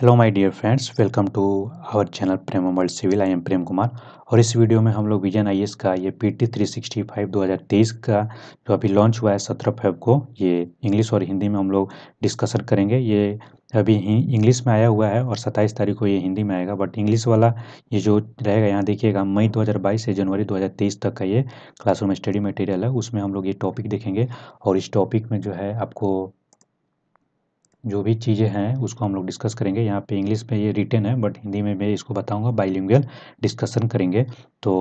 hello my dear friends welcome to our channel Prem world civil I am Prem Kumar और इस video में हम लोग विजन आई का ये P T three sixty five दो हज़ार तेईस का जो अभी लॉन्च हुआ है सत्रह फेब को ये इंग्लिश और हिंदी में हम लोग डिस्कशन करेंगे ये अभी ही इंग्लिश में आया हुआ है और सत्ताईस तारीख को ये हिंदी में आएगा बट इंग्लिश वाला ये जो रहेगा यहाँ देखिएगा मई 2022 से जनवरी 2023 तक का ये क्लासरूम स्टडी मटेरियल है उसमें हम लोग ये टॉपिक देखेंगे और इस टॉपिक में जो है आपको जो भी चीज़ें हैं उसको हम लोग डिस्कस करेंगे यहाँ पे इंग्लिश में ये रिटर्न है बट हिंदी में मैं इसको बताऊँगा बाईलिंगुअल डिस्कशन करेंगे तो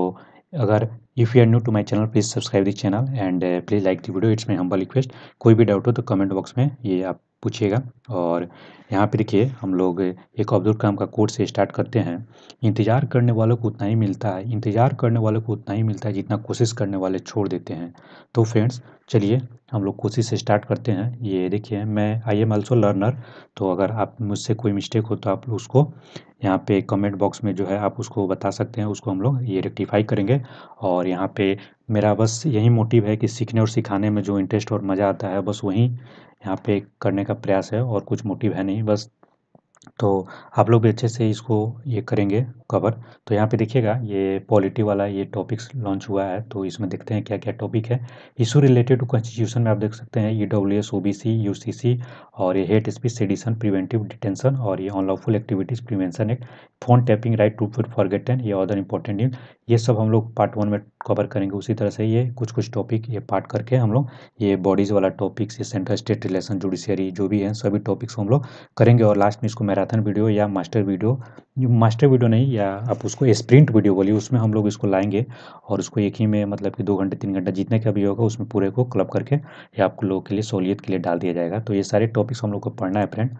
अगर if you are new to my channel please subscribe this channel and please like the video it's my humble request कोई भी डाउट हो तो कमेंट बॉक्स में ये आप पूछिएगा और यहाँ पर देखिए हम लोग एक अब्दुल कलाम का कोर्स स्टार्ट करते हैं इंतज़ार करने वालों को उतना ही मिलता है इंतज़ार करने वालों को उतना ही मिलता है जितना कोशिश करने वाले छोड़ देते हैं तो फ्रेंड्स चलिए हम लोग कोशिश स्टार्ट करते हैं ये देखिए मैं आई एम ऑल्सो लर्नर तो अगर आप मुझसे कोई मिस्टेक हो तो आप उसको यहाँ पे कमेंट बॉक्स में जो है आप उसको बता सकते हैं उसको हम लोग ये रेक्टिफाई करेंगे और यहाँ पे मेरा बस यही मोटिव है कि सीखने और सिखाने में जो इंटरेस्ट और मज़ा आता है बस वहीं यहाँ पे करने का प्रयास है और कुछ मोटिव है नहीं बस तो आप लोग भी अच्छे से इसको ये करेंगे कवर तो यहाँ पे देखिएगा ये पॉलिटी वाला ये टॉपिक्स लॉन्च हुआ है तो इसमें देखते हैं क्या क्या टॉपिक है इशू रिलेटेड टू कॉन्स्टिट्यूशन में आप देख सकते हैं E W S O B C U C C और ये hate speech sedition preventive detention और ये unlawful activities prevention act phone tapping right to food forgotten ये अदर इंपॉर्टेंट न्यूज ये सब हम लोग पार्ट वन में कवर करेंगे उसी तरह से ये कुछ कुछ टॉपिक ये पार्ट करके हम लोग ये बॉडीज़ वाला टॉपिक्स ये सेंट्रल स्टेट रिलेशन जुडिशियरी जो भी है सभी टॉपिक्स हम लोग करेंगे और लास्ट में इसको मैराथन वीडियो या मास्टर वीडियो मास्टर वीडियो नहीं या आप उसको स्प्रिंट वीडियो बोलिए उसमें हम लोग इसको लाएंगे और उसको एक ही में मतलब कि दो घंटे तीन घंटा जितने का भी होगा उसमें पूरे को क्लब करके या आप लोगों के लिए सहूलियत के लिए डाल दिया जाएगा तो ये सारे टॉपिक्स हम लोग को पढ़ना है फ्रेंड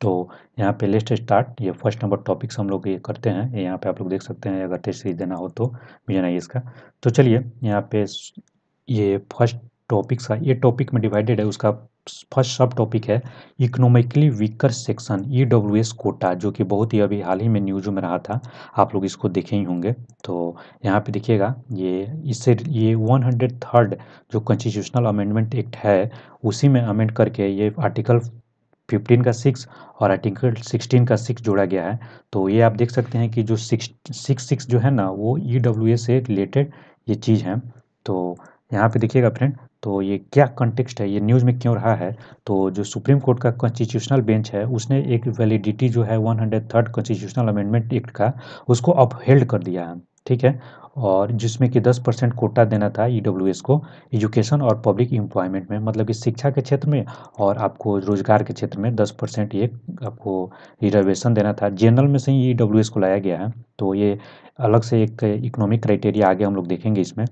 तो यहाँ पे लेस्ट स्टार्ट ये फर्स्ट नंबर टॉपिक्स हम लोग ये करते हैं ये यहाँ पे आप लोग देख सकते हैं अगर टेस्ट सीरीज देना हो तो विजन आई इसका तो चलिए यहाँ पे ये फर्स्ट टॉपिक्स का ये टॉपिक में डिवाइडेड है उसका फर्स्ट सब टॉपिक है economically weaker section E W S quota जो कि बहुत ही अभी हाल ही में न्यूज में रहा था आप लोग इसको देखे ही होंगे तो यहाँ पे देखिएगा ये इससे ये वन हंड्रेड थर्ड जो कॉन्स्टिट्यूशनल अमेंडमेंट एक्ट है उसी में अमेंड करके ये आर्टिकल फिफ्टीन का सिक्स और आर्टिकल सिक्सटीन का सिक्स जोड़ा गया है तो ये आप देख सकते हैं कि जो सिक्स सिक्स सिक्स जो है ना वो ई डब्ल्यू ए से रिलेटेड ये चीज़ है तो यहाँ पे देखिएगा फ्रेंड तो ये क्या कंटेक्स्ट है ये न्यूज़ में क्यों रहा है तो जो सुप्रीम कोर्ट का कॉन्स्टिट्यूशनल बेंच है उसने एक वैलिडिटी जो है one hundred third constitutional amendment act का उसको अपहेल्ड कर दिया है ठीक है और जिसमें कि 10 परसेंट कोटा देना था ई e को एजुकेशन और पब्लिक एम्प्लॉयमेंट में मतलब कि शिक्षा के क्षेत्र में और आपको रोजगार के क्षेत्र में 10 परसेंट ये आपको रिजर्वेशन देना था जनरल में से ही ई e को लाया गया है तो ये अलग से एक इकोनॉमिक क्राइटेरिया आगे हम लोग देखेंगे इसमें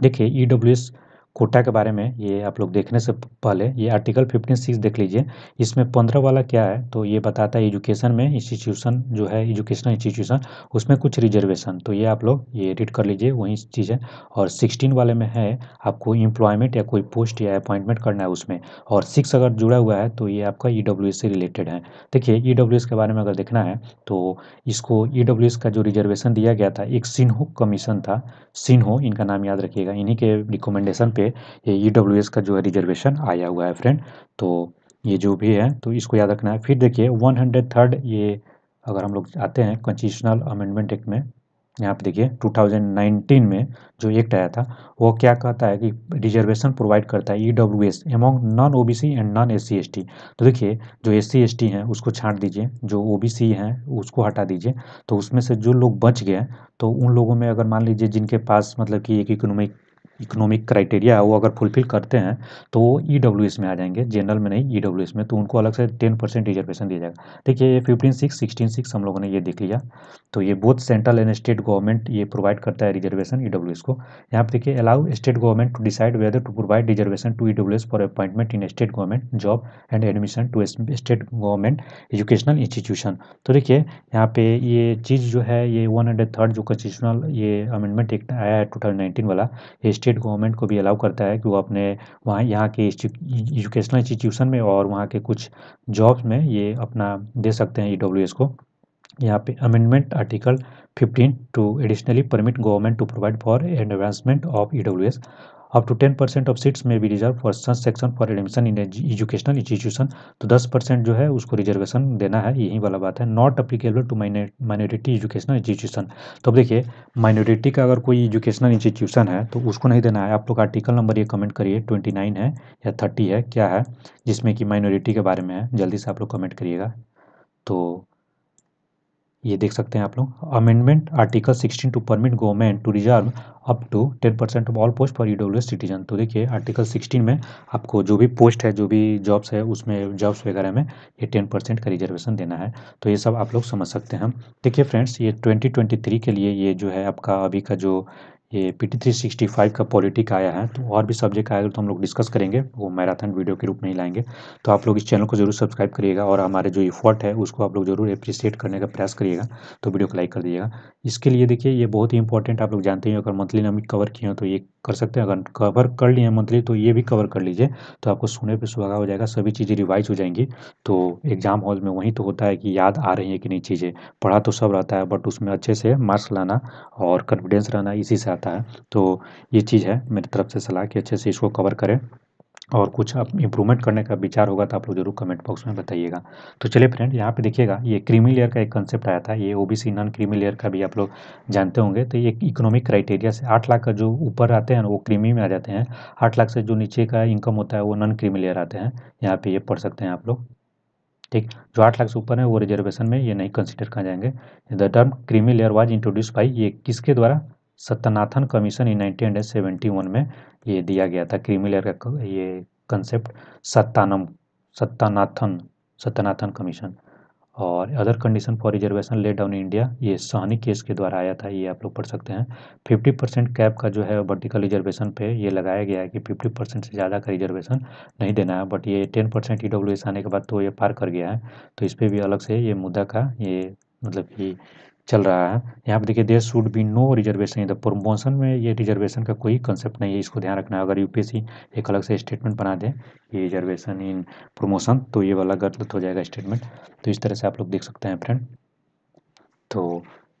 देखिए ई e कोटा के बारे में ये आप लोग देखने से पहले ये आर्टिकल फिफ्टीन सिक्स देख लीजिए इसमें पंद्रह वाला क्या है तो ये बताता है एजुकेशन में इंस्टीट्यूशन जो है एजुकेशनल इंस्टीट्यूशन उसमें कुछ रिजर्वेशन तो ये आप लोग ये रीड कर लीजिए वही चीज़ है और सिक्सटीन वाले में है आपको इम्प्लॉयमेंट या कोई पोस्ट या अपॉइंटमेंट करना है उसमें और सिक्स अगर जुड़ा हुआ है तो ये आपका ई e से रिलेटेड है देखिए ई e के बारे में अगर देखना है तो इसको ई e का जो रिजर्वेशन दिया गया था एक सिन्हो कमीशन था सिन्हो इनका नाम याद रखिएगा इन्हीं के रिकमेंडेशन पे ये ई e का जो है रिजर्वेशन आया हुआ है फ्रेंड तो ये जो भी है तो इसको याद रखना है फिर देखिए वन हंड्रेड थर्ड ये अगर हम लोग आते हैं कॉन्स्टिट्यूशनल अमेंडमेंट एक्ट में यहाँ पे देखिए 2019 में जो एक्ट आया था वो क्या कहता है कि रिजर्वेशन प्रोवाइड करता है E W S among non O B C and non S C S T तो देखिए जो एस सी एस टी हैं उसको छांट दीजिए जो ओ बी सी हैं उसको हटा दीजिए तो उसमें से जो लोग बच गए तो उन लोगों में अगर मान लीजिए जिनके पास मतलब कि एक इकोनॉमिक इकोनॉमिक क्राइटेरिया है वो अगर फुलफिल करते हैं तो वो ई e में आ जाएंगे जनरल में नहीं ई e में तो उनको अलग से टेन परसेंट रिजर्वेशन दिया जाएगा देखिए ये फिफ्टीन सिक्स सिक्सटीन सिक्स हम लोगों ने ये देख लिया तो ये both central and state government ये प्रोवाइड करता है रिजर्वेशन ई e को यहाँ पर देखिए allow state government to decide whether to provide reservation to E for appointment in state government job and admission to state government educational institution तो देखिए यहाँ पे ये चीज़ जो है ये वन थर्ड जो कॉन्स्टिट्यूशनल ये अमेंडमेंट एक्ट आया है टू वाला ये स्टेट गवर्नमेंट को भी अलाउ करता है कि वो अपने वहाँ यहाँ के एजुकेशनल इंस्टीट्यूशन में और वहाँ के कुछ जॉब्स में ये अपना दे सकते हैं ई e को यहाँ पे amendment article 15 to additionally permit government to provide for advancement of E up to ten percent of seats में भी reserve for such section for admission in educational institution तो दस परसेंट जो है उसको रिजर्वेशन देना है यही वाला बात है not applicable to minority educational institution तो अब देखिए माइनॉरिटी का अगर कोई एजुकेशनल इंस्टीट्यूशन है तो उसको नहीं देना है आप लोग आर्टिकल नंबर ये कमेंट करिए ट्वेंटी नाइन है या थर्टी है क्या है जिसमें कि माइनॉरिटी के बारे में है जल्दी से आप लोग कमेंट करिएगा तो ये देख सकते हैं आप लोग amendment article 16 to permit government to reserve up to ten percent of all post for E citizen तो देखिए आर्टिकल सिक्सटीन में आपको जो भी पोस्ट है जो भी जॉब्स है उसमें जॉब्स वगैरह में ये टेन परसेंट का रिजर्वेशन देना है तो ये सब आप लोग समझ सकते हैं देखिए फ्रेंड्स ये ट्वेंटी ट्वेंटी थ्री के लिए ये जो है आपका अभी का जो ये P T three sixty five का पॉलिटिक आया है तो और भी सब्जेक्ट आएगा तो हम लोग डिस्कस करेंगे वो मैराथन वीडियो के रूप में ही लाएंगे तो आप लोग इस चैनल को जरूर सब्सक्राइब करिएगा और हमारे जो इफर्ट है उसको आप लोग जरूर अप्रिसिएट करने का प्रयास करिएगा तो वीडियो को लाइक कर दीजिएगा इसके लिए देखिए ये बहुत ही इंपॉर्टेंट आप लोग जानते हैं अगर मंथली मंथली हम कवर किए हैं तो ये कर सकते हैं अगर कवर कर लिए मंथली तो ये भी कवर कर लीजिए तो आपको सुने पे सुहागा हो जाएगा सभी चीज़ें रिवाइज हो जाएंगी तो एग्ज़ाम हॉल में वहीं तो होता है कि याद आ रही है कि नहीं चीज़ें पढ़ा तो सब रहता है बट उसमें अच्छे से मार्क्स लाना और कॉन्फिडेंस रहना इसी से आता है तो ये चीज़ है मेरी तरफ से सलाह कि अच्छे से इसको कवर करें और कुछ आप इम्प्रूवमेंट करने का विचार होगा तो आप लोग जरूर कमेंट बॉक्स में बताइएगा तो चलिए फ्रेंड यहाँ पे देखिएगा ये क्रीमी लेयर का एक कंसेप्ट आया था ये ओबीसी नॉन क्रीमी लेयर का भी आप लोग जानते होंगे तो ये इकोनॉमिक क्राइटेरिया से आठ लाख का जो ऊपर आते हैं वो क्रीमी में आ जाते हैं आठ लाख से जो नीचे का इनकम होता है वो नॉन क्रीमी लेयर आते हैं यहाँ पर ये पढ़ सकते हैं आप लोग ठीक जो आठ लाख से ऊपर है वो रिजर्वेशन में ये नहीं कंसिडर कहा जाएंगे the term creamy layer was introduced by ये किसके द्वारा सत्यनाथन कमीशन इन नाइनटीन में ये दिया गया था क्रीमिलेयर का ये कंसेप्ट सत्तानम सत्तानाथन सत्यनाथन कमीशन और other condition for reservation lay down India ये सहनी केस के द्वारा आया था ये आप लोग पढ़ सकते हैं 50 परसेंट कैप का जो है वर्टिकल रिजर्वेशन पे ये लगाया गया है कि 50 परसेंट से ज़्यादा का रिजर्वेशन नहीं देना है बट ये 10 परसेंट ई आने के बाद तो ये पार कर गया है तो इस पर भी अलग से ये मुद्दा का ये मतलब कि चल रहा है यहाँ पर देखिए there should be no reservation in the promotion में ये रिजर्वेशन का कोई कंसेप्ट नहीं है इसको ध्यान रखना है अगर यूपीएससी एक अलग से स्टेटमेंट बना दे ये रिजर्वेशन इन प्रमोशन तो ये वाला गलत हो जाएगा स्टेटमेंट तो इस तरह से आप लोग देख सकते हैं फ्रेंड तो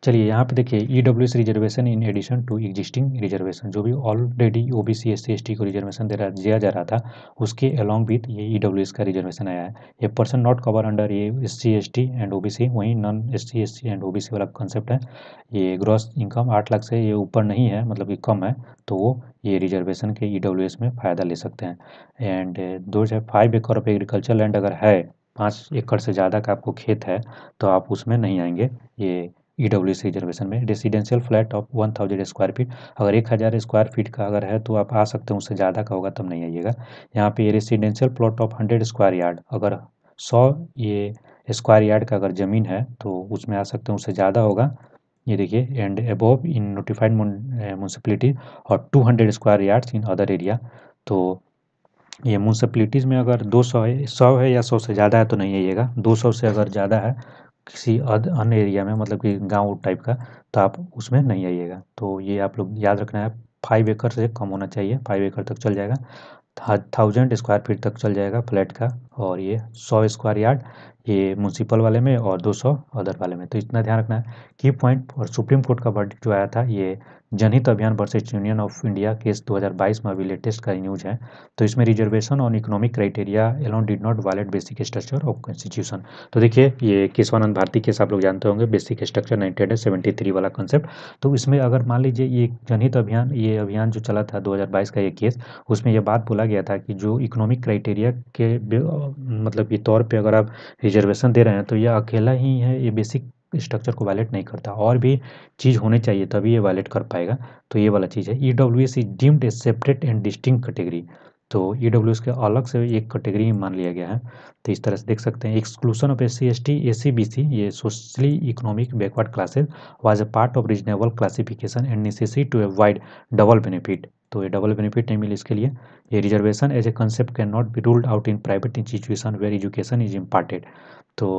चलिए यहाँ पे देखिए E W S reservation in addition to existing reservation जो भी already O B C S C S T को रिजर्वेशन दे रहा दिया जा रहा था उसके अलॉन्ग विथ ये ई डब्ल्यू एस का रिजर्वेशन आया है ये पर्सन नॉट कवर अंडर ये S C S T and O B C वहीं non S C S C and O B C वाला कॉन्सेप्ट है ये ग्रॉस इनकम आठ लाख से ये ऊपर नहीं है मतलब कि कम है तो वो ये रिजर्वेशन के ई डब्ल्यू एस में फ़ायदा ले सकते हैं एंड uh, दो हज़ार फाइव एकड़ ऑफ एग्रीकल्चर लैंड अगर है पाँच एकड़ से ज़्यादा का आपको खेत है तो आप उसमें नहीं आएंगे ये ई डब्ल्यू सी रिजर्वेशन में residential flat of one thousand square feet अगर एक हज़ार स्क्वायर फीट का अगर है तो आप आ सकते हैं उससे ज़्यादा का होगा तब नहीं आइएगा यहाँ पे residential plot of hundred square yard अगर सौ ये स्क्वायर यार्ड का अगर ज़मीन है तो उसमें आ सकते हैं उससे ज़्यादा होगा ये देखिए and above in notified municipality और two hundred square yards in other area तो ये म्यूनसिपलिटीज़ में अगर सौ है सौ है या सौ से ज़्यादा है तो नहीं आइएगा दो सौ से अगर ज़्यादा है किसी अन्य एरिया में मतलब कि गांव टाइप का तो आप उसमें नहीं आइएगा तो ये आप लोग याद रखना है फाइव एकड़ से कम होना चाहिए फाइव एकड़ तक चल जाएगा थाउजेंड स्क्वायर फीट तक चल जाएगा फ्लैट का और ये सौ स्क्वायर यार्ड ये म्यूनसिपल वाले में और 200 अदर वाले में तो इतना ध्यान रखना है की पॉइंट और सुप्रीम कोर्ट का वर्डिक्ट जो आया था ये Janhit Abhiyan versus union of India case 2022 में अभी लेटेस्ट का न्यूज है तो इसमें reservation on economic criteria alone did not violate basic structure of constitution तो देखिए ये केशवानंद भारती केस आप लोग जानते होंगे बेसिक स्ट्रक्चर नाइनटीन वाला कॉन्सेप्ट तो इसमें अगर मान लीजिए ये जनहित अभियान ये अभियान जो चला था दो का ये केस उसमें यह बात बोला गया था कि जो इकोनॉमिक क्राइटेरिया के मतलब के तौर पे अगर आप रिजर्वेशन दे रहे हैं तो यह अकेला ही है ये बेसिक स्ट्रक्चर को वायलेट नहीं करता और भी चीज़ होनी चाहिए तभी ये वायलेट कर पाएगा तो ये वाला चीज़ है E W S is deemed a separate and distinct category तो ई e डब्ल्यू के अलग से एक कैटेगरी मान लिया गया है तो इस तरह से देख सकते हैं exclusion of S C S T A C B C ये socially economic backward classes was a part of reasonable classification and necessary to avoid double benefit तो ये डबल बेनिफिट नहीं मिले इसके लिए ये reservation as a concept can not be ruled out in private institution where education is imparted तो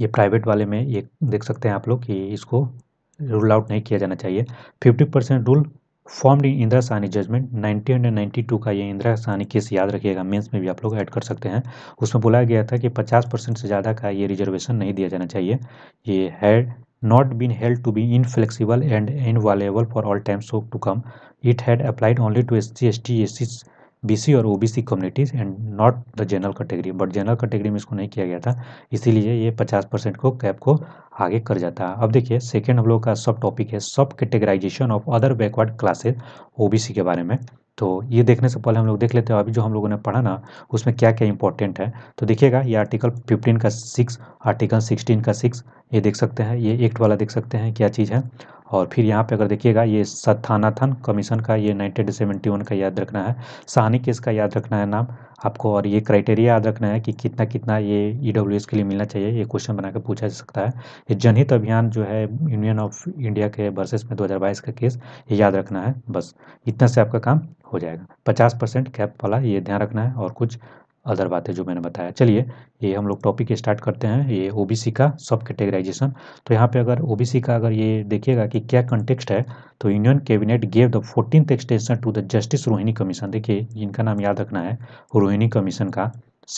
ये private वाले में ये देख सकते हैं आप लोग कि इसको रूल आउट नहीं किया जाना चाहिए fifty percent rule formed in Indira Sawhney judgement 1992 का ये इंदिरा सहनी केस याद रखिएगा मेंस में भी आप लोग ऐड कर सकते हैं उसमें बोला गया था कि 50 परसेंट से ज़्यादा का ये रिजर्वेशन नहीं दिया जाना चाहिए ये had not been held to be inflexible and inviolable for all times so to come it had applied only to S C S T S BC और OBC communities and not the general category but general category में इसको नहीं किया गया था इसीलिए ये 50 percent को कैप को आगे कर जाता है अब देखिए सेकेंड हम लोग का सब टॉपिक है sub categorization of other backward classes OBC के बारे में तो ये देखने से पहले हम लोग देख लेते हैं अभी जो हम लोगों ने पढ़ा ना उसमें क्या क्या इंपॉर्टेंट है तो देखिएगा ये आर्टिकल 15 का सिक्स आर्टिकल 16 का सिक्स ये देख सकते हैं ये एक्ट वाला देख सकते हैं क्या चीज़ है और फिर यहाँ पे अगर देखिएगा ये सत्थानाथन कमीशन का ये नाइनटीन सेवेंटी वन का याद रखना है सहानी केस का याद रखना है नाम आपको और ये क्राइटेरिया याद रखना है कि कितना कितना ये ई e के लिए मिलना चाहिए ये क्वेश्चन बना के पूछा जा सकता है ये जनहित अभियान जो है यूनियन ऑफ इंडिया के वर्सेस में 2022 का केस ये याद रखना है बस इतना से आपका काम हो जाएगा 50 परसेंट कैप वाला ये ध्यान रखना है और कुछ अदर बातें जो मैंने बताया चलिए ये हम लोग टॉपिक स्टार्ट करते हैं ये ओबीसी का सब कैटेगराइजेशन तो यहाँ पे अगर ओबीसी का अगर ये देखिएगा कि क्या कंटेक्स्ट है तो union cabinet gave the fourteen extension to the justice Rohini commission देखिए इनका नाम याद रखना है रोहिणी कमीशन का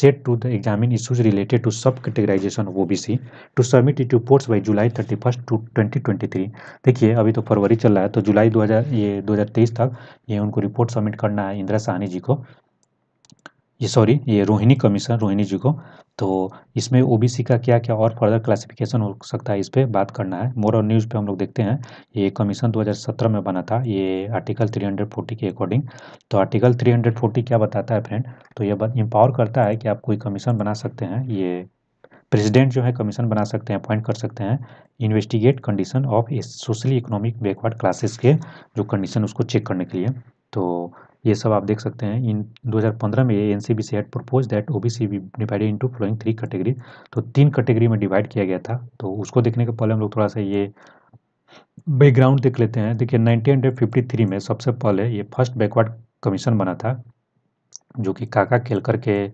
issues related to sub categorisation O B C to submit it reports by July thirty first to twenty twenty three देखिए अभी तो फरवरी चल रहा है तो जुलाई 2000 ये 2023 तक ये उनको रिपोर्ट सबमिट करना है इंदिरा साहनी जी को ये सॉरी ये रोहिणी कमीशन रोहिणी जी को तो इसमें ओबीसी का क्या क्या और फर्दर क्लासिफिकेशन हो सकता है इस पर बात करना है मोर और न्यूज़ पे हम लोग देखते हैं ये कमीशन 2017 में बना था ये आर्टिकल 340 के अकॉर्डिंग तो आर्टिकल 340 क्या बताता है फ्रेंड तो ये एम्पावर करता है कि आप कोई कमीशन बना सकते हैं ये प्रेसिडेंट जो है कमीशन बना सकते हैं अपॉइंट कर सकते हैं investigate condition of socially economic backward classes के जो कंडीशन उसको चेक करने के लिए तो ये सब आप देख सकते हैं इन 2015 में N C B C at propose that O B C be divide into following three category तो तीन कैटेगरी में डिवाइड किया गया था तो उसको देखने के पहले हम लोग थोड़ा सा ये बैकग्राउंड देख लेते हैं देखिए 1953 में सबसे पहले ये फर्स्ट बैकवर्ड कमीशन बना था जो कि काका केलकर के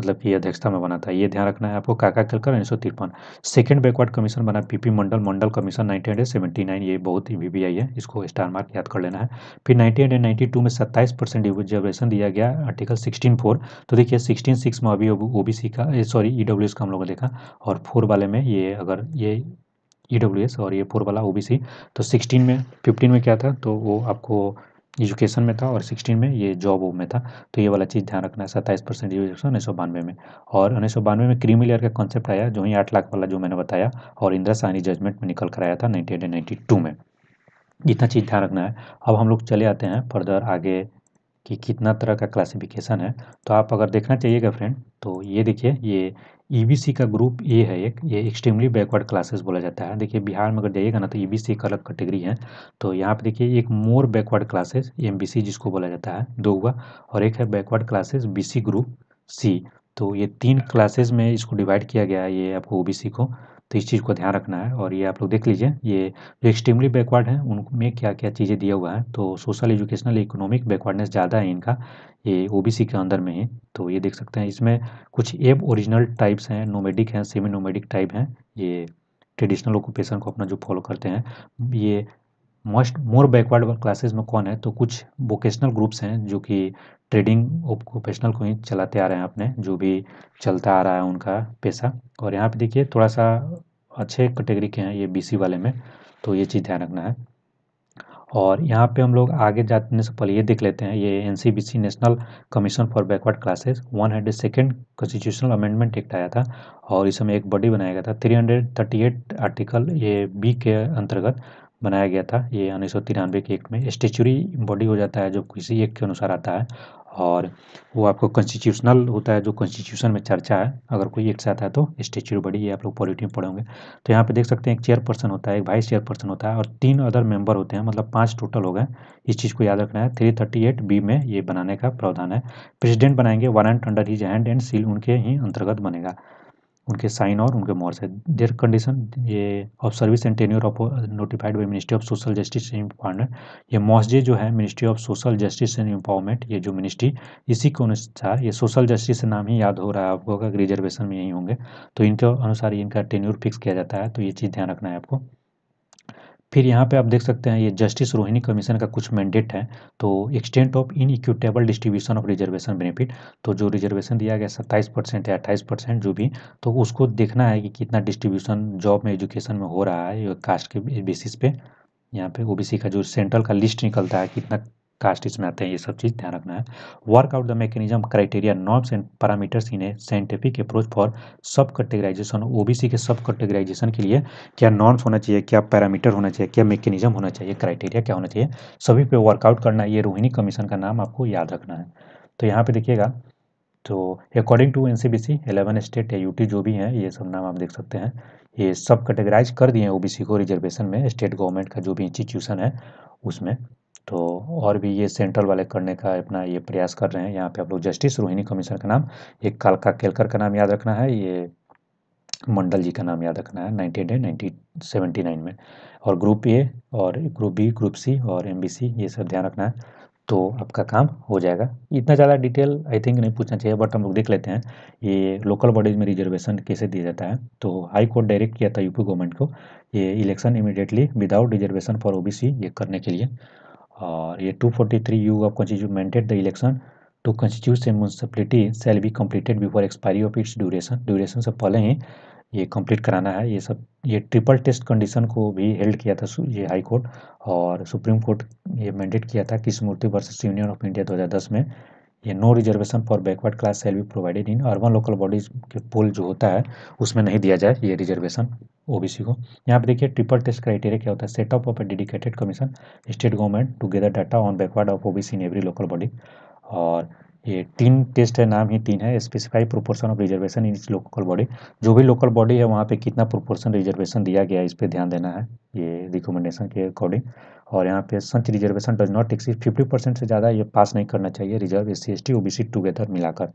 मतलब ये अध्यक्षता में बना था ये ध्यान रखना है आपको काका कलकर उन्नीस सौ तिरपन सेकेंड बैकवर्ड कमीशन बना पीपी मंडल मंडल कमीशन नाइनटीन ये बहुत ही वीवीआई है इसको स्टार मार्क याद कर लेना है फिर नाइनटीन में सत्ताईस परसेंट रिजर्वेशन दिया गया आर्टिकल सिक्सटीन फोर तो देखिए सिक्सटीन सिक्स में अभी ओ बी का सॉरी ई डब्ल्यू एस का हम लोगों ने देखा और फोर वाले में ये अगर ये ई डब्ल्यू एस और ये फोर वाला ओ बी सी तो सिक्सटीन में फिफ्टीन में क्या था तो वो आपको एजुकेशन में था और 16 में ये जॉब में था तो ये वाला चीज़ ध्यान रखना है सत्ताईस परसेंट रिजर्वेशन उन्नीस सौ बानवे में और उन्नीस सौ बानवे में क्रीमी लेयर का कॉन्सेप्ट आया जो ही आठ लाख वाला जो मैंने बताया और इंदिरा साहनी जजमेंट में निकल कर आया था नाइनटीन में इतना चीज़ ध्यान रखना है अब हम लोग चले आते हैं फर्दर आगे कि कितना तरह का क्लासिफिकेशन है तो आप अगर देखना चाहिएगा फ्रेंड तो ये देखिए ये ई e का ग्रुप ए है एक ये एक्सट्रीमली बैकवर्ड क्लासेस बोला जाता है देखिए बिहार में अगर जाइएगा ना तो ई e एक अलग कैटेगरी है तो यहाँ पे देखिए एक मोर बैकवर्ड क्लासेस एम जिसको बोला जाता है दो हुआ और एक है backward classes B group C तो ये तीन क्लासेस में इसको डिवाइड किया गया है ये आपको ओ को तो इस चीज़ को ध्यान रखना है और ये आप लोग देख लीजिए ये जो एक्सट्रीमली बैकवर्ड हैं उनमें क्या क्या चीज़ें दिया हुआ है तो सोशल एजुकेशनल इकोनॉमिक बैकवर्डनेस ज़्यादा है इनका ये ओबीसी के अंदर में ही तो ये देख सकते हैं इसमें कुछ एब ओरिजिनल टाइप्स हैं नोमेडिक हैं सेमी नोमेडिक टाइप हैं ये ट्रेडिशनल ऑक्यूपेशन को अपना जो फॉलो करते हैं ये मोस्ट मोर बैकवर्ड क्लासेस में कौन है तो कुछ वोकेशनल ग्रुप्स हैं जो कि ट्रेडिंग ऑक्यूपेशनल को ही चलाते आ रहे हैं अपने जो भी चलता आ रहा है उनका पैसा और यहाँ पे देखिए थोड़ा सा अच्छे कैटेगरी के हैं ये बीसी वाले में तो ये चीज़ ध्यान रखना है और यहाँ पे हम लोग आगे जाने से पहले ये देख लेते हैं ये N national commission for backward classes one hundred second constitutional amendment act आया था और इसमें एक बॉडी बनाया गया था three hundred thirty eight article ये बी के अंतर्गत बनाया गया था ये उन्नीस सौ तिरानवे के एक्ट में स्टेचुरी बॉडी हो जाता है जो किसी एक के अनुसार आता है और वो आपको कॉन्स्टिट्यूशनल होता है जो कॉन्स्टिट्यूशन में चर्चा है अगर कोई एक साथ है तो स्टेचू बड़ी ये आप लोग पॉलिटी में पढ़ोगे तो यहाँ पे देख सकते हैं एक चेयर पर्सन होता है एक वाइस चेयर पर्सन होता है और तीन अदर मेंबर होते हैं मतलब पांच टोटल हो गए इस चीज़ को याद रखना है थ्री थर्टी एट बी में ये बनाने का प्रावधान है प्रेसिडेंट बनाएंगे warrant under his hand and seal उनके ही अंतर्गत बनेगा उनके साइन और उनके मोर से देयर कंडीशन ये of service and tenure of notified by ministry of social justice and empowerment ये मॉसजे जो है ministry of social justice and empowerment ये जो मिनिस्ट्री इसी के अनुसार ये सोशल जस्टिस से नाम ही याद हो रहा है आपको अगर रिजर्वेशन में यही होंगे तो इनके अनुसार इनका टेन्योर फिक्स किया जाता है तो ये चीज़ ध्यान रखना है आपको फिर यहाँ पे आप देख सकते हैं ये जस्टिस रोहिणी कमीशन का कुछ मैंडेट है तो extent of inequitable distribution of reservation benefit तो जो रिजर्वेशन दिया गया सत्ताईस परसेंट या अट्ठाईस परसेंट जो भी तो उसको देखना है कि कितना डिस्ट्रीब्यूशन जॉब में एजुकेशन में हो रहा है कास्ट के बेसिस पे यहाँ पे ओबीसी का जो सेंट्रल का लिस्ट निकलता है कितना कास्ट इसमें आते हैं ये सब चीज़ ध्यान रखना है work out the mechanism criteria norms and parameters in a scientific approach for sub categorisation OBC के सब कैटेगराइजेशन के लिए क्या नॉर्म्स होना चाहिए क्या पैरामीटर होना चाहिए क्या मैकेनिज्म होना चाहिए क्राइटेरिया क्या होना चाहिए सभी पे वर्कआउट करना ये रोहिणी कमीशन का नाम आपको याद रखना है तो यहाँ पर देखिएगा तो according to N C B C eleven state या यूटी जो भी हैं ये सब नाम आप देख सकते हैं ये सब कैटेगराइज कर दिए हैं ओ को रिजर्वेशन में स्टेट गवर्नमेंट का जो भी इंस्टीट्यूशन है उसमें तो और भी ये सेंट्रल वाले करने का अपना ये प्रयास कर रहे हैं यहाँ पे आप लोग जस्टिस रोहिणी कमीशन का नाम ये कालका केलकर का नाम याद रखना है ये मंडल जी का नाम याद रखना है nineteen eight nineteen seventy nine में और ग्रुप ए और ग्रुप बी ग्रुप सी और एम ये सब ध्यान रखना है तो आपका काम हो जाएगा इतना ज़्यादा डिटेल आई थिंक नहीं पूछना चाहिए बट हम लोग देख लेते हैं ये लोकल बॉडीज में रिजर्वेशन कैसे दिया जाता है तो हाई कोर्ट डायरेक्ट किया था यूपी गवर्नमेंट को ये election immediately without reservation for OBC ये करने के लिए और ये 243 forty three U of constitution the election to constitute a municipality shall be completed before expiry of its duration duration से पहले ही ये कंप्लीट कराना है ये सब ये ट्रिपल टेस्ट कंडीशन को भी हेल्ड किया था ये हाई कोर्ट और सुप्रीम कोर्ट ये मैंडेट किया था कि स्मूर्ति वर्सेस यूनियन ऑफ इंडिया 2010 में ये no reservation for backward class shall भी provided in urban local bodies के पोल जो होता है उसमें नहीं दिया जाए ये रिजर्वेशन ओबीसी को यहाँ पे देखिए ट्रिपल टेस्ट क्राइटेरिया क्या होता है setup of a dedicated commission state government to gather data on backward of OBC in every local body और ये तीन टेस्ट है नाम ही तीन है specify proportion of reservation in local body जो भी लोकल बॉडी है वहाँ पे कितना प्रोपोर्शन रिजर्वेशन दिया गया है इस पर ध्यान देना है ये रिकमेंडेशन के अकॉर्डिंग और यहाँ पे such reservation does not exceed fifty percent से ज़्यादा ये पास नहीं करना चाहिए reserve S C S T O B C together मिलाकर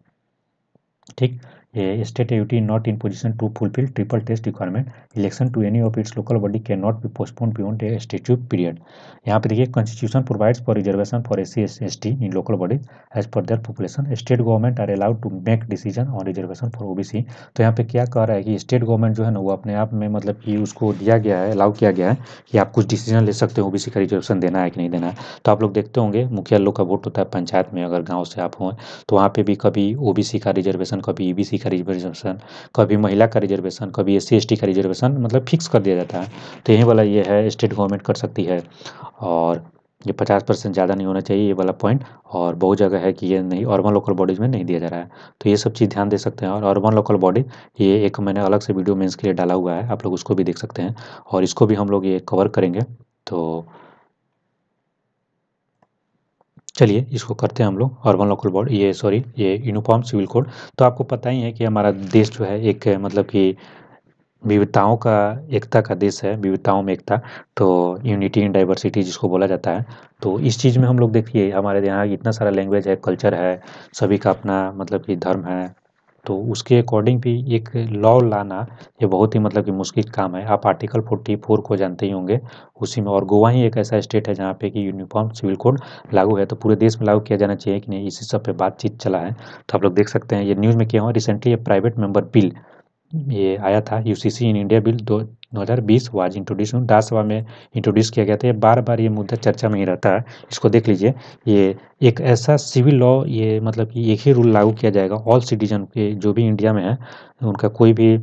ठीक state or UT not in position to fulfil triple test requirement election to any of its local body can not be postpone beyond a statute period यहाँ पे देखिए constitution provides for reservation for S C S T in local bodies as per their population state government are allowed to make decision on reservation for OBC तो यहाँ पे क्या कह रहा है कि स्टेट गवर्नमेंट जो है ना वो अपने आप में मतलब कि उसको दिया गया है अलाउ किया गया है कि आप कुछ डिसीजन ले सकते हो ओबीसी का रिजर्वेशन देना है कि नहीं देना है तो आप लोग देखते होंगे मुखिया लोग का वोट होता है पंचायत में अगर गाँव से आप हों तो वहाँ पर भी कभी ओ का रिजर्वेशन कभी ई e का रिजर्वेशन कभी महिला का रिजर्वेशन कभी एस सी का रिजर्वेशन मतलब फिक्स कर दिया जाता है तो यही वाला ये है स्टेट गवर्नमेंट कर सकती है और ये पचास परसेंट ज़्यादा नहीं होना चाहिए ये वाला पॉइंट और बहुत जगह है कि ये नहीं अर्बन लोकल बॉडीज़ में नहीं दिया जा रहा है तो ये सब चीज़ ध्यान दे सकते हैं और अर्बन लोकल बॉडी ये एक मैंने अलग से वीडियो मेंस के लिए डाला हुआ है आप लोग उसको भी देख सकते हैं और इसको भी हम लोग ये कवर करेंगे तो चलिए इसको करते हैं हम लोग अर्बन लोकल बोर्ड ये सॉरी ये यूनिफॉर्म सिविल कोड तो आपको पता ही है कि हमारा देश जो है एक मतलब कि विविधताओं का एकता का देश है विविधताओं में एकता तो यूनिटी इन डाइवर्सिटी जिसको बोला जाता है तो इस चीज़ में हम लोग देखिए हमारे यहाँ इतना सारा लैंग्वेज है कल्चर है सभी का अपना मतलब कि धर्म है तो उसके अकॉर्डिंग भी एक लॉ लाना ये बहुत ही मतलब कि मुश्किल काम है आप आर्टिकल 44 को जानते ही होंगे उसी में और गोवा ही एक ऐसा स्टेट है जहाँ पे कि यूनिफॉर्म सिविल कोड लागू है तो पूरे देश में लागू किया जाना चाहिए कि नहीं इसी सब पे बातचीत चला है तो आप लोग देख सकते हैं ये न्यूज़ में क्या हुआ रिसेंटली ये प्राइवेट मेम्बर बिल ये आया था यू इन इंडिया बिल दो 2020 वाज इंट्रोड्यूस राज्यसभा में इंट्रोड्यूस किया गया था बार बार ये मुद्दा चर्चा में ही रहता है इसको देख लीजिए ये एक ऐसा सिविल लॉ ये मतलब कि एक ही रूल लागू किया जाएगा ऑल सिटीजन के जो भी इंडिया में है उनका कोई भी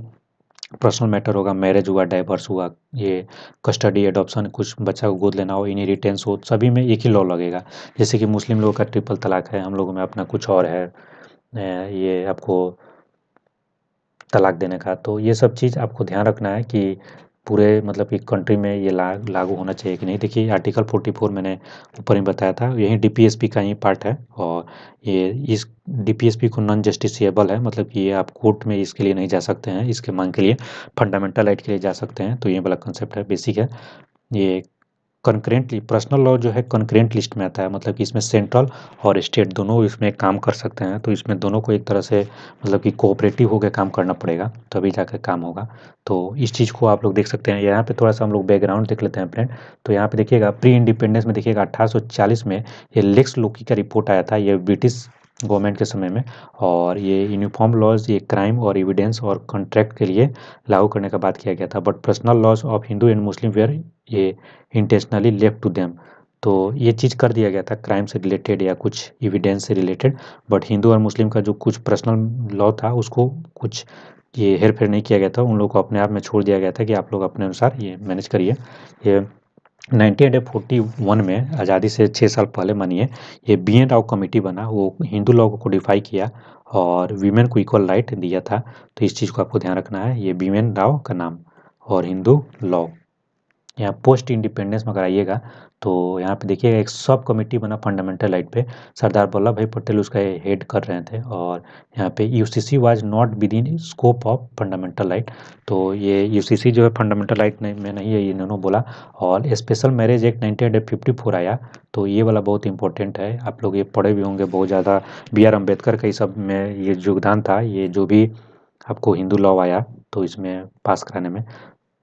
पर्सनल मैटर होगा मैरिज हुआ डाइवर्स हुआ ये कस्टडी एडॉप्शन कुछ बच्चा को गोद लेना हो इनहेरिटेंस हो सभी में एक ही लॉ लगेगा जैसे कि मुस्लिम लोगों का ट्रिपल तलाक है हम लोगों में अपना कुछ और है ये आपको तलाक देने का तो ये सब चीज़ आपको ध्यान रखना है कि पूरे मतलब कि कंट्री में ये ला लागू होना चाहिए कि नहीं देखिए आर्टिकल 44 मैंने ऊपर ही बताया था यही डीपीएसपी का ही पार्ट है और ये इस डीपीएसपी को नॉन जस्टिसबल है मतलब कि ये आप कोर्ट में इसके लिए नहीं जा सकते हैं इसके मांग के लिए फंडामेंटल राइट के लिए जा सकते हैं तो ये वाला कंसेप्ट है बेसिक है ये कंक्रेंटली पर्सनल लॉ जो है कंक्रेंट लिस्ट में आता है मतलब कि इसमें सेंट्रल और स्टेट दोनों इसमें काम कर सकते हैं तो इसमें दोनों को एक तरह से मतलब कि कोऑपरेटिव होकर काम करना पड़ेगा तभी जाकर काम होगा तो इस चीज़ को आप लोग देख सकते हैं यहाँ पे थोड़ा सा हम लोग बैकग्राउंड देख लेते हैं फ्रेंड तो यहाँ पे देखिएगा प्री इंडिपेंडेंस में देखिएगा अठारह में ये लेक्स लोकी का रिपोर्ट आया था ये ब्रिटिश गवर्नमेंट के समय में और ये यूनिफॉर्म लॉज ये क्राइम और एविडेंस और कॉन्ट्रैक्ट के लिए लागू करने का बात किया गया था but personal laws of Hindu and Muslim were ये इंटेंशनली लेफ्ट टू देम तो ये चीज़ कर दिया गया था क्राइम से रिलेटेड या कुछ एविडेंस से रिलेटेड बट हिंदू और मुस्लिम का जो कुछ पर्सनल लॉ था उसको कुछ ये हेर फेर नहीं किया गया था उन लोगों को अपने आप में छोड़ दिया गया था कि आप लोग अपने अनुसार ये मैनेज करिए ये 1941 में आज़ादी से छः साल पहले मानिए ये बी एन राव कमेटी बना वो हिंदू लॉ को कोडिफाई किया और वीमेन को इक्वल राइट दिया था तो इस चीज़ को आपको ध्यान रखना है ये बीमेन राव का नाम और हिंदू लॉ यहाँ पोस्ट इंडिपेंडेंस में कराइएगा तो यहाँ पे देखिए एक सब कमेटी बना फंडामेंटल राइट पे सरदार वल्लभ भाई पटेल उसका हेड कर रहे थे और यहाँ पे U C C was not within scope of fundamental right तो ये यू सी सी जो है फंडामेंटल राइट में नहीं है इन्होंने बोला और special marriage act nineteen fifty four आया तो ये वाला बहुत इंपॉर्टेंट है आप लोग ये पढ़े भी होंगे बहुत ज़्यादा बी आर अम्बेडकर का ही सब में ये योगदान था ये जो भी आपको हिंदू लॉ आया तो इसमें पास कराने में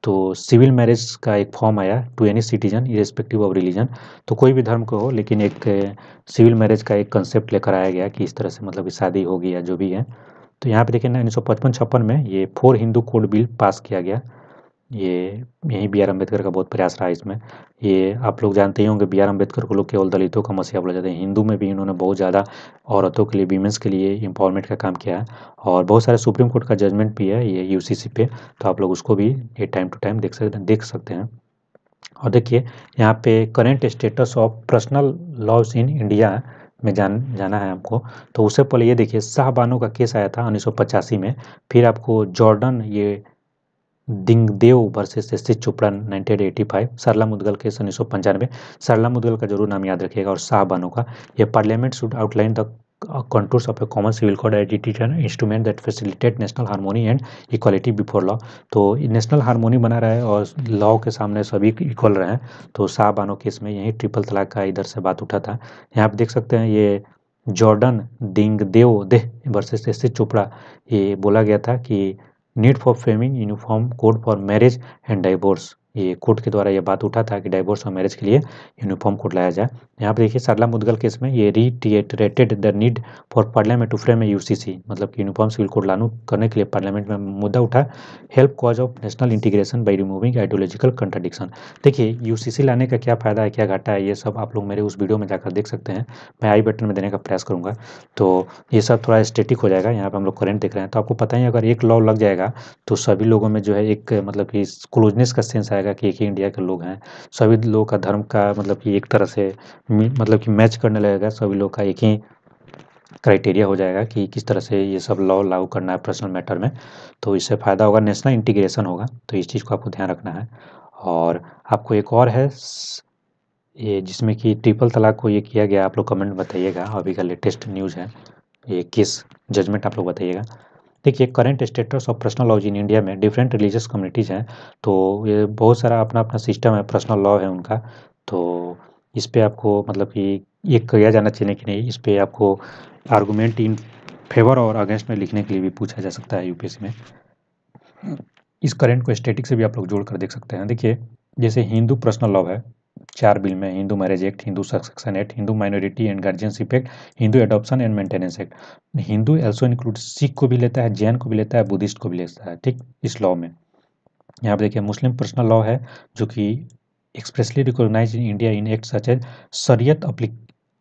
तो सिविल मैरिज का एक फॉर्म आया to any citizen irrespective of religion तो कोई भी धर्म को हो लेकिन एक सिविल मैरिज का एक कंसेप्ट लेकर आया गया कि इस तरह से मतलब कि शादी होगी या जो भी है तो यहाँ पे देखिए ना उन्नीस सौ पचपन छप्पन में ये four Hindu code bill pass किया गया ये यहीं बी आर अम्बेडकर का बहुत प्रयास रहा इसमें ये आप लोग जानते ही होंगे बी आर अम्बेडकर को लोग केवल दलितों का मसीहा बोला जाता है हिंदू में भी इन्होंने बहुत ज़्यादा औरतों के लिए वीमेंस के लिए इम्पावरमेंट का काम किया है और बहुत सारे सुप्रीम कोर्ट का जजमेंट भी है ये यू पे तो आप लोग उसको भी ये टाइम टू टाइम देख सकते देख सकते हैं और देखिए यहाँ पे current status of personal laws in India में जान जाना है आपको तो उससे पहले ये देखिए शाहबानों का केस आया था उन्नीस में फिर आपको जॉर्डन ये Diengdeh versus C Chopra nineteen five Sarla Mudgal case उन्नीस सौ पंचानवे सरला मुदगल का जरूर नाम याद रखिएगा और शाह बानो का ये parliament should outline the contours of a common civil code and instrument that facilitate national harmony and equality before law तो नेशनल हारमोनी बना रहा है और लॉ के सामने सभी इक्वल रहे हैं तो शाह बानो केस में यही ट्रिपल तलाक का इधर से बात उठा था यहाँ आप देख सकते हैं ये जॉर्डन दिंगदेव देह वर्सेस एस चोपड़ा ये बोला गया था कि need for framing uniform code for marriage and divorce ये कोर्ट के द्वारा ये बात उठा था कि डाइवोर्स और मैरिज के लिए यूनिफॉर्म कोड लाया जाए यहाँ पर देखिए सरला मुदगल केस में ये reiterated the need for parliament to frame a UCC मतलब कि यूनिफॉर्म सिविल कोड लानू करने के लिए पार्लियामेंट में मुद्दा उठा help cause of national integration by removing ideological contradiction देखिए यू लाने का क्या फ़ायदा है क्या घाटा है ये सब आप लोग मेरे उस वीडियो में जाकर देख सकते हैं मैं आई बटन में देने का प्रयास करूँगा तो ये सब थोड़ा स्टेटिक हो जाएगा यहाँ पर हम लोग करेंट देख रहे हैं तो आपको पता ही अगर एक लॉ लग जाएगा तो सभी लोगों में जो है एक मतलब कि क्लोजनेस का सेंस आएगा जाएगा कि एक ही इंडिया के लोग हैं सभी लोगों का धर्म का मतलब कि एक तरह से मतलब कि मैच करने लगेगा सभी लोग का एक ही क्राइटेरिया हो जाएगा कि किस तरह से ये सब लॉ लागू करना है पर्सनल मैटर में तो इससे फ़ायदा होगा नेशनल इंटीग्रेशन होगा तो इस चीज़ को आपको ध्यान रखना है और आपको एक और है ये जिसमें कि ट्रिपल तलाक को ये किया गया आप लोग कमेंट बताइएगा अभी का लेटेस्ट न्यूज़ है ये किस जजमेंट आप लोग बताइएगा देखिए current status of personal laws in India में डिफरेंट रिलीजियस कम्युनिटीज़ हैं तो ये बहुत सारा अपना अपना सिस्टम है पर्सनल लॉ है उनका तो इस पर आपको मतलब कि ये किया जाना चाहिए कि नहीं इस पर आपको आर्गूमेंट इन फेवर और अगेंस्ट में लिखने के लिए भी पूछा जा सकता है यू में इस करेंट को स्टेटिक से भी आप लोग जोड़ कर देख सकते हैं देखिए जैसे हिंदू पर्सनल लॉ है चार बिल में Hindu marriage act Hindu succession act Hindu minority and guardianship act Hindu adoption and maintenance act Hindu also include Sikh को भी लेता है जैन को भी लेता है बुद्धिस्ट को भी लेता है ठीक इस लॉ में यहाँ पर देखिए मुस्लिम पर्सनल लॉ है जो कि expressly recognise in India in act such as Shariat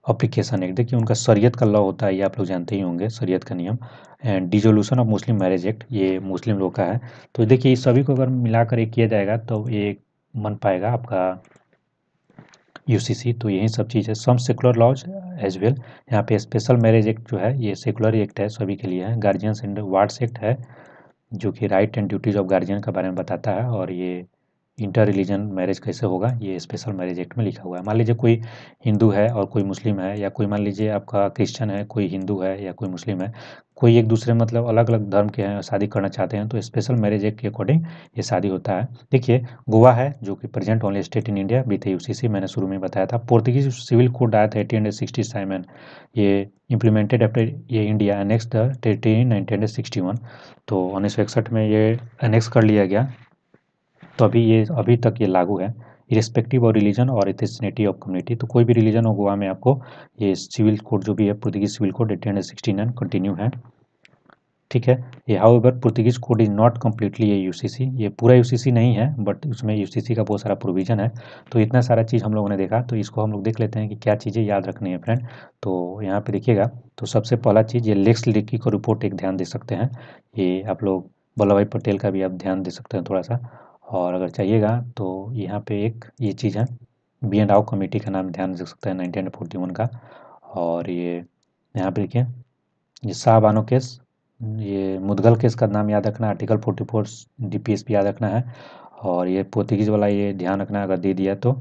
application act देखिए उनका शरीयत का लॉ होता है ये आप लोग जानते ही होंगे शरीयत का नियम and dissolution of Muslim marriage act ये मुस्लिम लोग का है तो देखिए सभी को अगर मिलाकर एक किया जाएगा तो ये मन पाएगा आपका यूसीसी तो यही सब चीज़ है some secular laws as well यहाँ पे स्पेशल मैरिज एक्ट जो है ये सेकुलर एक्ट है सभी के लिए है गार्जियंस एंड वार्ड्स एक्ट है जो कि right and duties of guardian के बारे में बताता है और ये इंटर रिलीजन मैरिज कैसे होगा ये स्पेशल मैरिज एक्ट में लिखा हुआ है मान लीजिए कोई हिंदू है और कोई मुस्लिम है या कोई मान लीजिए आपका क्रिश्चियन है कोई हिंदू है या कोई मुस्लिम है कोई एक दूसरे मतलब अलग अलग धर्म के हैं शादी करना चाहते हैं तो स्पेशल मैरिज एक्ट के अकॉर्डिंग ये शादी होता है देखिए गोवा है जो कि present only state in India बीते यूसीसी मैंने शुरू में बताया था पोर्तुगीज सिविल कोड आया था एटीन हंड्रेड सिक्सटी सेवन ये इम्प्लीमेंटेड आफ्टर ये India annex the nineteen hundred sixty one तो उन्नीस सौ इकसठ में ये एनेक्स कर लिया गया तो अभी ये अभी तक ये लागू है इरेस्पेक्टिव ऑफ रिलीजन और इथिसनेटी ऑफ कम्युनिटी तो कोई भी रिलीजन हो गोवा में आपको ये सिविल कोड जो भी है Portuguese civil code eighteen hundred sixty nine continue है ठीक है ये however Portuguese code is not completely ये यूसीसी ये पूरा यूसीसी नहीं है बट उसमें यूसीसी का बहुत सारा प्रोविज़न है तो इतना सारा चीज़ हम लोगों ने देखा तो इसको हम लोग देख लेते हैं कि क्या चीज़ें याद रखनी है फ्रेंड तो यहाँ पे देखिएगा तो सबसे पहला चीज़ ये लेक्स लिखी को रिपोर्ट एक ध्यान दे सकते हैं ये आप लोग वल्लभ भाई पटेल का भी आप ध्यान दे सकते हैं थोड़ा सा और अगर चाहिएगा तो यहाँ पे एक ये चीज़ है बी एंड आओ कमेटी का नाम ध्यान रख सकते हैं नाइनटीन फोर्टी वन का और ये यहाँ पे देखिए ये बानो केस ये मुदगल केस का नाम याद रखना article forty four D P S P याद रखना है और ये पोर्तुगीज़ वाला ये ध्यान रखना अगर दे दिया तो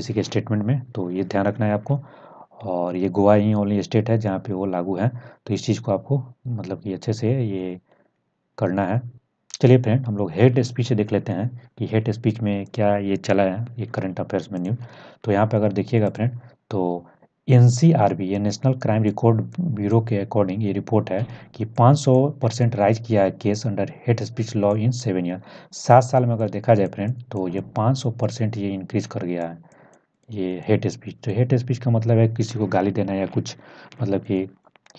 सी के स्टेटमेंट में तो ये ध्यान रखना है आपको और ये गोवा ही ओनली स्टेट है जहाँ पे वो लागू है तो इस चीज़ को आपको मतलब कि अच्छे से ये करना है चलिए फ्रेंड हम लोग हेट स्पीच देख लेते हैं कि हेट स्पीच में क्या ये चला है ये करंट अफेयर्स में न्यूज तो यहाँ पे अगर देखिएगा फ्रेंड तो एन ये नेशनल क्राइम रिकॉर्ड ब्यूरो के अकॉर्डिंग ये रिपोर्ट है कि 500 परसेंट राइज किया है case under hate speech law in seven year सात साल में अगर देखा जाए फ्रेंड तो ये 500 परसेंट ये इंक्रीज कर गया है ये हेट स्पीच तो हेट स्पीच का मतलब है किसी को गाली देना या कुछ मतलब कि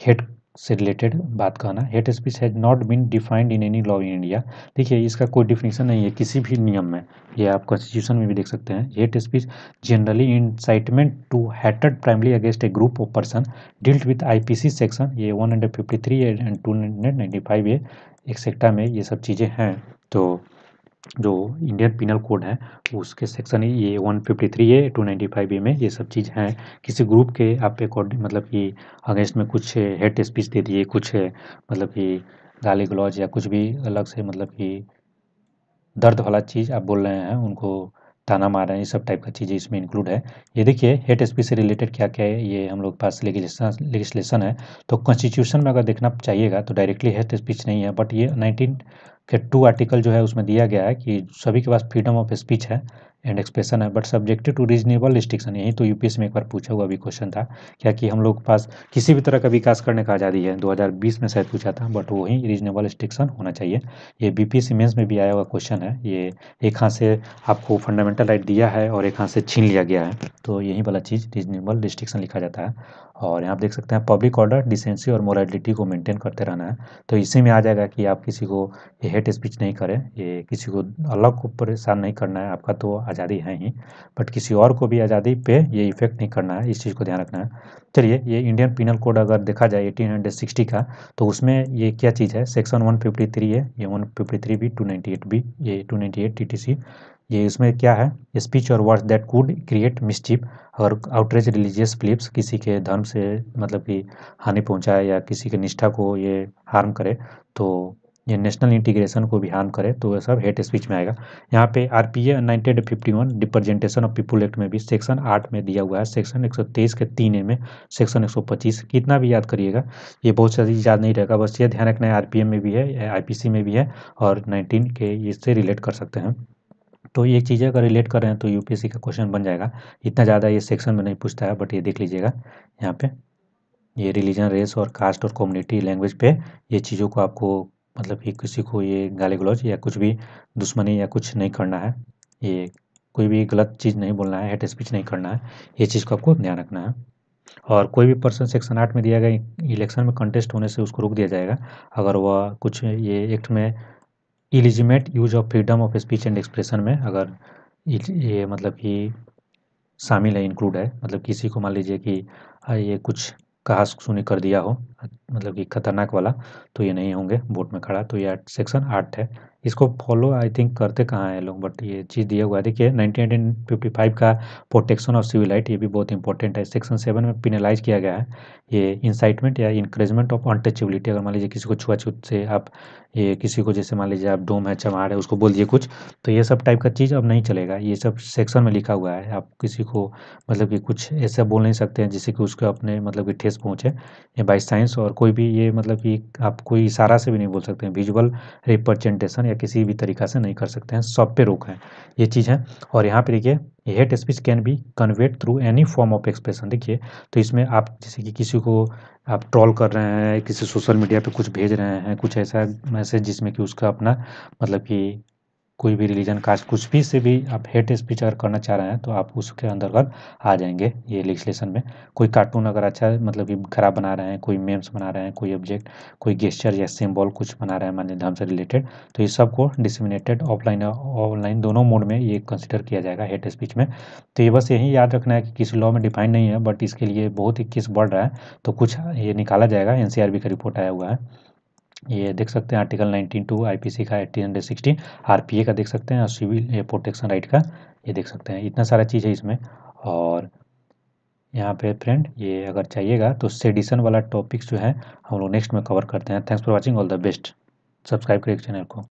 हेट से रिलेटेड बात कहना hate speech has not been defined in any law in India देखिए इसका कोई डिफिनेशन नहीं है किसी भी नियम में ये आप कॉन्स्टिट्यूशन में भी देख सकते हैं hate speech generally incitement to हैटेड primarily against a group of person dealt with IPC section ये 153 एंड फाइव ए एक्सेट्रा में ये सब चीज़ें हैं तो जो इंडियन पिनल कोड है उसके सेक्शन ये 153 नाइन्टी फाइव ए में ये सब चीज़ हैं किसी ग्रुप के आप अकॉर्डिंग मतलब कि अगेंस्ट में कुछ हेट स्पीच दे दिए कुछ मतलब कि गाली गलौज या कुछ भी अलग से मतलब कि दर्द वाला चीज़ आप बोल रहे हैं उनको ताना मार रहे हैं ये सब टाइप का चीज़ें इसमें इंक्लूड है ये देखिए हेट स्पीच से रिलेटेड क्या क्या है ये हम लोग पास लेगिस्लेशन लेगिस्लेशन है तो कॉन्स्टिट्यूशन में अगर देखना चाहिएगा तो डायरेक्टली हेट स्पीच नहीं है बट ये नाइनटीन के टू आर्टिकल जो है उसमें दिया गया है कि सभी के पास फ्रीडम ऑफ स्पीच है एंड एक्सप्रेशन है but subjected to reasonable restriction यही तो यूपीएस में एक बार पूछा हुआ भी क्वेश्चन था क्या कि हम लोग के पास किसी भी तरह का विकास करने का आज़ादी है 2020 में शायद पूछा था बट वही रीजनेबल रिस्ट्रिक्शन होना चाहिए ये बी पी में भी आया हुआ क्वेश्चन है ये एक हाथ से आपको फंडामेंटल राइट दिया है और एक हाथ से छीन लिया गया है तो यही वाला चीज़ रीजनेबल रिस्ट्रिक्शन लिखा जाता है और यहाँ आप देख सकते हैं पब्लिक ऑर्डर डिसेंसी और मोरालिटी को मेंटेन करते रहना है तो इसी में आ जाएगा कि आप किसी को ये हेट स्पीच नहीं करें ये किसी को अलग को परेशान नहीं करना है आपका तो आज़ादी है ही बट किसी और को भी आज़ादी पे ये इफेक्ट नहीं करना है इस चीज़ को ध्यान रखना है चलिए ये इंडियन पिनल कोड अगर देखा जाए एटीन का तो उसमें ये क्या चीज़ है सेक्शन वन है ये वन बी 298 बी ये टू नाइन्टी ये इसमें क्या है स्पीच और words that could create mischief और आउटरेज रिलीजियस बिलीफ्स किसी के धर्म से मतलब कि हानि पहुंचाए या किसी के निष्ठा को ये हार्म करे तो ये नेशनल इंटीग्रेशन को भी हार्म करे तो ये सब हेट स्पीच में आएगा यहाँ पे R P A nineteen fifty one representation of people act में भी सेक्शन आठ में दिया हुआ है सेक्शन एक सौ तेईस के तीन ए में सेक्शन एक सौ पच्चीस कितना भी याद करिएगा ये बहुत सारी याद नहीं रहेगा बस ये ध्यान रखना है आर पी एम में भी है आई पी सी में भी है और नाइनटीन के इससे रिलेट कर सकते हैं तो ये चीज़ें अगर रिलेट कर रहे हैं तो यूपीएससी का क्वेश्चन बन जाएगा इतना ज़्यादा ये सेक्शन में नहीं पूछता है बट ये देख लीजिएगा यहाँ पे ये रिलीजन रेस और कास्ट और कम्युनिटी लैंग्वेज पे ये चीज़ों को आपको मतलब कि किसी को ये गाली गलौज या कुछ भी दुश्मनी या कुछ नहीं करना है ये कोई भी गलत चीज़ नहीं बोलना है हेट स्पीच नहीं करना है ये चीज़ को आपको ध्यान रखना है और कोई भी पर्सन सेक्शन आठ में दिया गया इलेक्शन में कंटेस्ट होने से उसको रोक दिया जाएगा अगर वह कुछ ये एक्ट में illegitimate use of freedom of speech and expression में अगर ये मतलब कि शामिल है इंक्लूड है मतलब किसी को मान लीजिए कि हाँ, ये कुछ कहा सुनी कर दिया हो मतलब कि खतरनाक वाला तो ये नहीं होंगे बोट में खड़ा तो ये सेक्शन आठ है इसको फॉलो आई थिंक करते कहाँ हैं लोग बट ये चीज़ दिया हुआ है देखिए नाइनटीन फिफ्टी फाइव का प्रोटेक्शन ऑफ सिविल राइट ये भी बहुत इंपॉर्टेंट है सेक्शन सेवन में पिनलाइज किया गया है ये इंसाइटमेंट या इंक्रेजमेंट ऑफ अनटचेबिलिटी अगर मान लीजिए किसी को छुआछूत से आप ये किसी को जैसे मान लीजिए आप डोम है चमार है उसको बोल दिए कुछ तो ये सब टाइप का चीज़ अब नहीं चलेगा ये सब सेक्शन में लिखा हुआ है आप किसी को मतलब कि कुछ ऐसा बोल नहीं सकते हैं जिससे कि उसको अपने मतलब कि ठेस पहुँचे ये बाई साइंस इमेज और कोई भी ये मतलब कि आप कोई इशारा से भी नहीं बोल सकते हैं विजुअल रिप्रेजेंटेशन या किसी भी तरीका से नहीं कर सकते हैं सब पे रोक है ये चीज़ है और यहाँ पे देखिए hate speech can be conveyed through any form of expression देखिए तो इसमें आप जैसे कि किसी को आप ट्रॉल कर रहे हैं किसी सोशल मीडिया पे कुछ भेज रहे हैं कुछ ऐसा मैसेज जिसमें कि उसका अपना मतलब कि कोई भी रिलीजन कास्ट कुछ भी से भी आप हेट स्पीच अगर करना चाह रहे हैं तो आप उसके अंतर्गत आ जाएंगे ये लेजिस्लेशन में कोई कार्टून अगर अच्छा मतलब कि खराब बना रहे हैं कोई मेम्स बना रहे हैं कोई ऑब्जेक्ट कोई गेस्चर या सिम्बॉल कुछ बना रहे हैं मान्य धर्म से रिलेटेड तो ये सबको डिसमिनेटेड ऑफलाइन और ऑनलाइन दोनों मोड में ये कंसिडर किया जाएगा हेट स्पीच में तो ये बस यही याद रखना है कि किसी लॉ में डिफाइन नहीं है बट इसके लिए बहुत ही किस बढ़ रहा है तो कुछ ये निकाला जाएगा एन का रिपोर्ट आया हुआ है ये देख सकते हैं आर्टिकल नाइनटीन टू आईपीसी का एट्टी हंड्रेड सिक्सटीन आरपीए का देख सकते हैं और सिविल प्रोटेक्शन राइट का ये देख सकते हैं इतना सारा चीज़ है इसमें और यहाँ पे फ्रेंड ये अगर चाहिएगा तो सेडिशन वाला टॉपिक्स जो है हम लोग नेक्स्ट में कवर करते हैं thanks for watching all the best subscribe करिए चैनल को